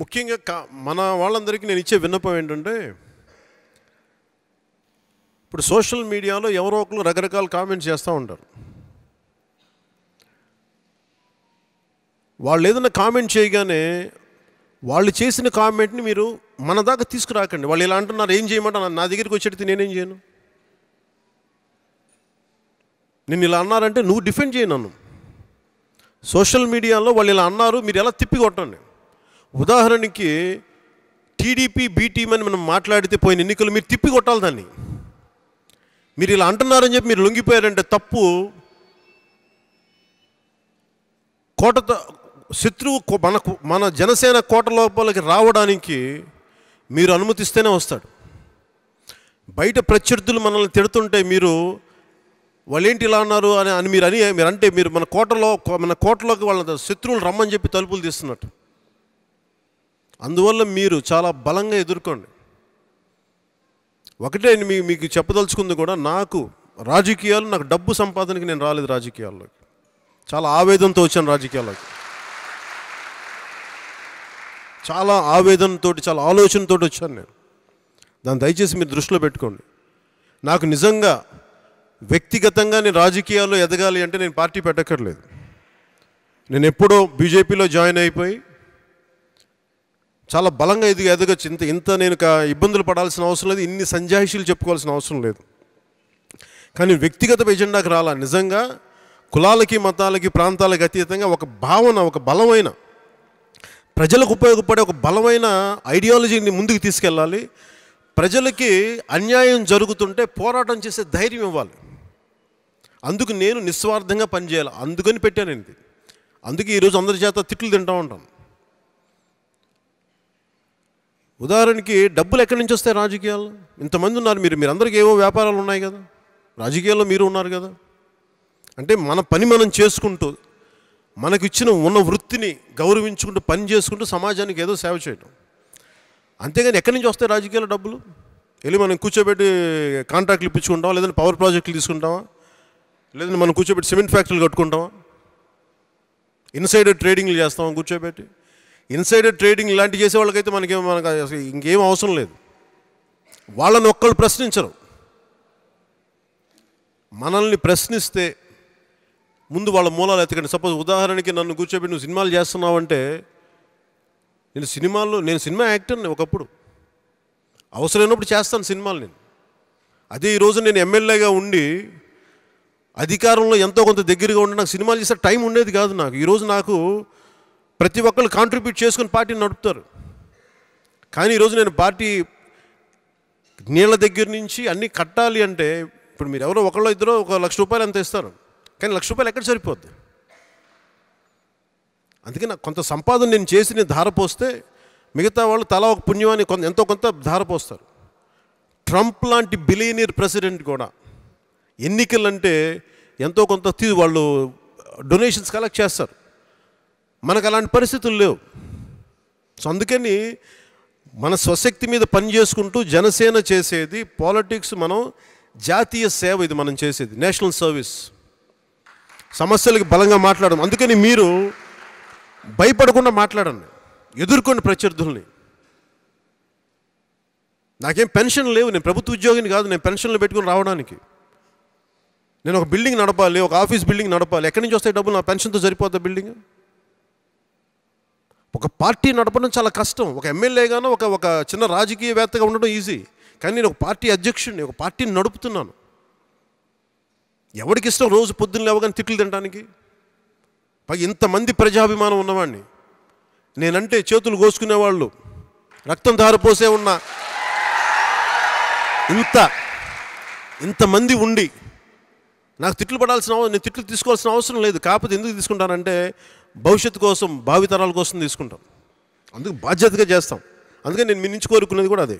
ముఖ్యంగా కా మన వాళ్ళందరికీ నేను ఇచ్చే విన్నపం ఏంటంటే ఇప్పుడు సోషల్ మీడియాలో ఎవరో ఒకరు రకరకాల కామెంట్స్ చేస్తూ ఉంటారు వాళ్ళు ఏదైనా కామెంట్ చేయగానే వాళ్ళు చేసిన కామెంట్ని మీరు మన దాకా తీసుకురాకండి వాళ్ళు ఇలా అంటున్నారు ఏం చేయమంటారు నా దగ్గరికి వచ్చేటది నేనేం చేయను నిన్ను ఇలా అన్నారంటే నువ్వు డిఫెండ్ చేయను నన్ను సోషల్ మీడియాలో వాళ్ళు ఇలా అన్నారు మీరు ఎలా తిప్పి కొట్టండి ఉదాహరణకి టీడీపీ బీటీమని అని మనం మాట్లాడితే పోయిన ఎన్నికలు మీరు తిప్పి కొట్టాలి దాన్ని మీరు ఇలా అంటున్నారని చెప్పి మీరు లొంగిపోయారంటే తప్పు కోట శత్రువు మనకు మన జనసేన కోట లోపలికి రావడానికి మీరు అనుమతిస్తేనే వస్తాడు బయట ప్రత్యర్థులు మనల్ని తిడుతుంటే మీరు వాళ్ళు ఏంటి ఇలా అన్నారు అని అని మీరు అని మీరు అంటే మీరు మన కోటలో మన కోటలోకి వాళ్ళ శత్రువులు రమ్మని చెప్పి తలుపులు తీస్తున్నట్టు అందువల్ల మీరు చాలా బలంగా ఎదుర్కోండి ఒకటే మీ మీకు చెప్పదలుచుకుంది కూడా నాకు రాజకీయాలు నాకు డబ్బు సంపాదనకి నేను రాలేదు రాజకీయాల్లోకి చాలా ఆవేదనతో వచ్చాను రాజకీయాల్లోకి చాలా ఆవేదనతో చాలా ఆలోచనతో వచ్చాను నేను దాన్ని దయచేసి మీరు దృష్టిలో పెట్టుకోండి నాకు నిజంగా వ్యక్తిగతంగా నేను రాజకీయాల్లో ఎదగాలి అంటే నేను పార్టీ పెట్టక్కర్లేదు నేను ఎప్పుడో బీజేపీలో జాయిన్ అయిపోయి చాలా బలంగా ఎదుగు ఎదగచ్చు ఇంత ఇంత నేను ఇబ్బందులు పడాల్సిన అవసరం లేదు ఇన్ని సంజాయిషీలు చెప్పుకోవాల్సిన అవసరం లేదు కానీ వ్యక్తిగత ఎజెండాకు రాలా నిజంగా కులాలకి మతాలకి ప్రాంతాలకి అతీతంగా ఒక భావన ఒక బలమైన ప్రజలకు ఉపయోగపడే ఒక బలమైన ఐడియాలజీని ముందుకు తీసుకెళ్ళాలి ప్రజలకి అన్యాయం జరుగుతుంటే పోరాటం చేసే ధైర్యం ఇవ్వాలి అందుకు నేను నిస్వార్థంగా పనిచేయాలి అందుకని పెట్టాను ఇది అందుకే ఈరోజు అందరి చేత తిట్లు తింటూ ఉంటాను ఉదాహరణకి డబ్బులు ఎక్కడి నుంచి వస్తాయి రాజకీయాలు ఇంతమంది ఉన్నారు మీరు మీరు అందరికీ ఏవో వ్యాపారాలు ఉన్నాయి కదా రాజకీయాల్లో మీరు ఉన్నారు కదా అంటే మన పని మనం చేసుకుంటూ మనకిచ్చిన ఉన్న వృత్తిని గౌరవించుకుంటూ పని చేసుకుంటూ సమాజానికి ఏదో సేవ చేయడం అంతేగాని ఎక్కడి నుంచి వస్తాయి రాజకీయాల డబ్బులు వెళ్ళి మనం కూర్చోబెట్టి కాంట్రాక్ట్లు ఇప్పించుకుంటావా లేదంటే పవర్ ప్రాజెక్టులు తీసుకుంటామా లేదంటే మనం కూర్చోబెట్టి సిమెంట్ ఫ్యాక్టరీలు కట్టుకుంటామా ఇన్సైడర్ ట్రేడింగ్లు చేస్తామా కూర్చోబెట్టి ఇన్సైడర్ ట్రేడింగ్ ఇలాంటి చేసే వాళ్ళకైతే మనకేం మనకు ఇంకేం అవసరం లేదు వాళ్ళని ఒక్కళ్ళు ప్రశ్నించరు మనల్ని ప్రశ్నిస్తే ముందు వాళ్ళ మూలాలు ఎత్తకండి సపోజ్ ఉదాహరణకి నన్ను కూర్చోబెట్టి నువ్వు సినిమాలు చేస్తున్నావు అంటే నేను సినిమాల్లో నేను సినిమా యాక్టర్ని ఒకప్పుడు అవసరమైనప్పుడు చేస్తాను సినిమాలు నేను అదే ఈరోజు నేను ఎమ్మెల్యేగా ఉండి అధికారంలో ఎంతో కొంత దగ్గరగా ఉండి నాకు సినిమాలు చేసే టైం ఉండేది కాదు నాకు ఈరోజు నాకు ప్రతి ఒక్కరు కాంట్రిబ్యూట్ చేసుకుని పార్టీని నడుపుతారు కానీ ఈరోజు నేను పార్టీ నీళ్ళ దగ్గర నుంచి అన్నీ కట్టాలి అంటే ఇప్పుడు మీరు ఎవరో ఒకళ్ళో ఇద్దరో ఒక లక్ష రూపాయలు అంత ఇస్తారు కానీ లక్ష రూపాయలు ఎక్కడ సరిపోద్ది అందుకే నాకు కొంత సంపాదన నేను చేసి నేను ధారపోస్తే మిగతా వాళ్ళు తలా ఒక పుణ్యమాన్ని కొంత ఎంతో కొంత ధారపోస్తారు ట్రంప్ లాంటి బిలియనీర్ ప్రెసిడెంట్ కూడా ఎన్నికలంటే ఎంతో కొంత వాళ్ళు డొనేషన్స్ కలెక్ట్ చేస్తారు మనకు అలాంటి పరిస్థితులు లేవు సో అందుకని మన స్వశక్తి మీద పని చేసుకుంటూ జనసేన చేసేది పాలిటిక్స్ మనం జాతీయ సేవ ఇది మనం చేసేది నేషనల్ సర్వీస్ సమస్యలకు బలంగా మాట్లాడడం అందుకని మీరు భయపడకుండా మాట్లాడండి ఎదుర్కొని ప్రత్యర్థుల్ని నాకేం పెన్షన్ లేవు నేను ప్రభుత్వ ఉద్యోగిని కాదు నేను పెన్షన్లు పెట్టుకుని రావడానికి నేను ఒక బిల్డింగ్ నడపాలి ఒక ఆఫీస్ బిల్డింగ్ నడపాలి ఎక్కడి నుంచి వస్తాయి డబ్బులు నా పెన్షన్తో సరిపోతా బిల్డింగ్ ఒక పార్టీ నడపడం చాలా కష్టం ఒక ఎమ్మెల్యేగాను ఒక ఒక చిన్న రాజకీయవేత్తగా ఉండడం ఈజీ కానీ నేను ఒక పార్టీ అధ్యక్షుడిని ఒక పార్టీని నడుపుతున్నాను ఎవరికి ఇష్టం రోజు పొద్దున్న లేవగానే తిట్లు తినడానికి పై ఇంతమంది ప్రజాభిమానం ఉన్నవాడిని నేనంటే చేతులు కోసుకునేవాళ్ళు రక్తం ధారపోసే ఉన్న ఇంత ఇంతమంది ఉండి నాకు తిట్లు పడాల్సిన నేను తిట్లు తీసుకోవాల్సిన అవసరం లేదు కాకపోతే ఎందుకు తీసుకుంటానంటే భవిష్యత్తు కోసం భావితరాల కోసం తీసుకుంటాం అందుకు బాధ్యతగా చేస్తాం అందుకని నేను మీ నుంచి కోరుకునేది కూడా అదే